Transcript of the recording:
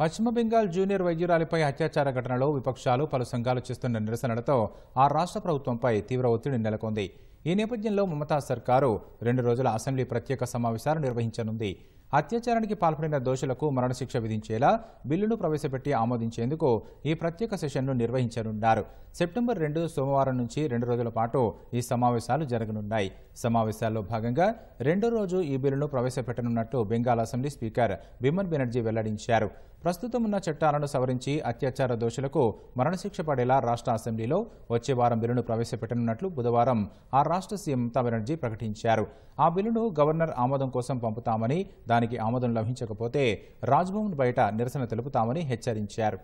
పశ్చిమ బెంగాల్ జూనియర్ వైద్యురాలిపై అత్యాచార ఘటనలో విపక్షాలు పలు సంఘాలు చేస్తున్న నిరసనలతో ఆ రాష్ట్ర ప్రభుత్వంపై తీవ్ర ఒత్తిడి నెలకొంది ఈ నేపథ్యంలో మమతా సర్కారు రెండు రోజుల అసెంబ్లీ ప్రత్యేక సమావేశాలు నిర్వహించనుంది అత్యాచారానికి పాల్పడిన దోషులకు మరణశిక్ష విధించేలా బిల్లును ప్రవేశపెట్టి ఆమోదించేందుకు ఈ ప్రత్యేక సెషన్ను నిర్వహించనున్నారు సెప్టెంబర్ రెండు సోమవారం నుంచి రెండు రోజుల పాటు ఈ సమావేశాలు జరగనున్నాయి సమావేశాల్లో భాగంగా రెండో రోజు ఈ బిల్లును ప్రవేశపెట్టనున్నట్టు బెంగాల్ అసెంబ్లీ స్పీకర్ బిమన్ బెనర్జీ వెల్లడించారు ప్రస్తుతం ఉన్న చట్టాలను సవరించి అత్యాచార దోషులకు మరణశిక్ష పడేలా రాష్ట్ర అసెంబ్లీలో వచ్చే వారం బిల్లును ప్రవేశపెట్టనున్నట్లు బుధవారం ఆ రాష్ట్ర సీఎం బెనర్జీ ప్రకటించారు ఆ బిల్లును గవర్నర్ ఆమోదం కోసం పంపుతామని దానికి ఆమోదం లభించకపోతే రాజ్భవన్ బయట నిరసన తెలుపుతామని హెచ్చరించారు